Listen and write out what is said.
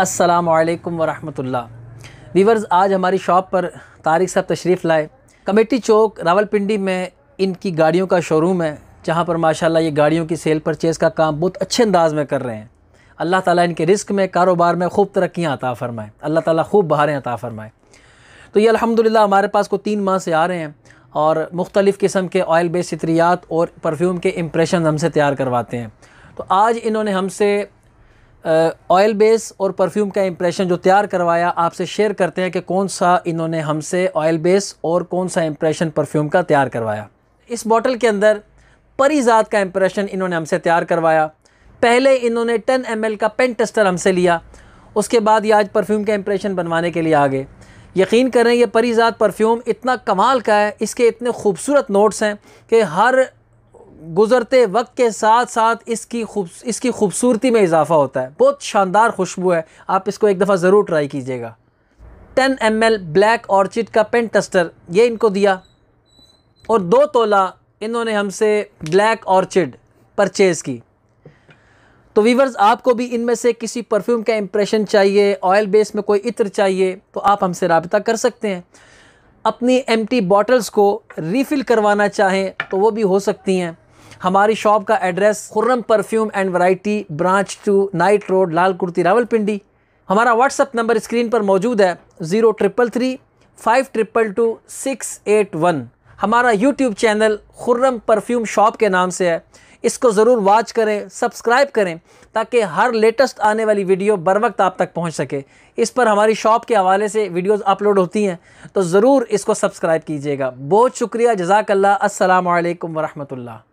असलकम वरहमतुल्ला वीवर्स आज हमारी शॉप पर तारिक साहब तशरीफ़ लाए कमेटी चौक रावलपिंडी में इनकी गाड़ियों का शोरूम है जहाँ पर माशाल्लाह ये गाड़ियों की सेल परचेज़ का काम बहुत अच्छे अंदाज में कर रहे हैं अल्लाह ताला इनके रिस्क में कारोबार में खूब तरक्याँ अता फरमाएँ अल्लाह ताला खूब बहारें अता फरमाएँ तो ये अल्हम्दुलिल्लाह हमारे पास को तीन माह से आ रहे हैं और मुख्तलिफ़ किस्म के ऑयल बेस्ड सतरियात और परफ्यूम के इम्प्रेशन हमसे तैयार करवाते हैं तो आज इन्होंने हमसे ऑयल बेस और परफ्यूम का इम्प्रेशन जो तैयार करवाया आपसे शेयर करते हैं कि कौन सा इन्होंने हमसे ऑयल बेस और कौन सा इम्प्रेशन परफ्यूम का तैयार करवाया इस बॉटल के अंदर परी ज़ात का इम्प्रेशन इन्होंने हमसे तैयार करवाया पहले इन्होंने 10 एम का पेन टेस्टर हमसे लिया उसके बाद ये आज परफ्यूम का इम्प्रेशन बनवाने के लिए आ गए यकीन करें यह परीजात परफ्यूम इतना कमाल का है इसके इतने खूबसूरत नोट्स हैं कि हर गुज़रते वक्त के साथ साथ इसकी खूब इसकी खूबसूरती में इजाफ़ा होता है बहुत शानदार खुशबू है आप इसको एक दफ़ा ज़रूर ट्राई कीजिएगा 10 एम ब्लैक ऑर्चिड का पेन टस्टर ये इनको दिया और दो तोला इन्होंने हमसे ब्लैक ऑर्चिड परचेज़ की तो वीवर्स आपको भी इनमें से किसी परफ्यूम का इम्प्रेशन चाहिए ऑयल बेस में कोई इत्र चाहिए तो आप हमसे रबता कर सकते हैं अपनी एम्प्टी बॉटल्स को रीफ़िल करवाना चाहें तो वो भी हो सकती हैं हमारी शॉप का address Khurram perfume and variety branch two night road Lal Kurti Rawalpindi हमारा व्हाट्सअप नंबर स्क्रीन पर मौजूद है zero triple three five triple two six eight one हमारा YouTube channel Khurram perfume shop के नाम से है इसको ज़रूर वॉच करें सब्सक्राइब करें ताकि हर लेटेस्ट आने वाली वीडियो बर वक्त आप तक पहुंच सके इस पर हमारी शॉप के हवाले से वीडियोस अपलोड होती हैं तो ज़रूर इसको सब्सक्राइब कीजिएगा बहुत शुक्रिया जजाकल्ला असलकम वरहमल्ला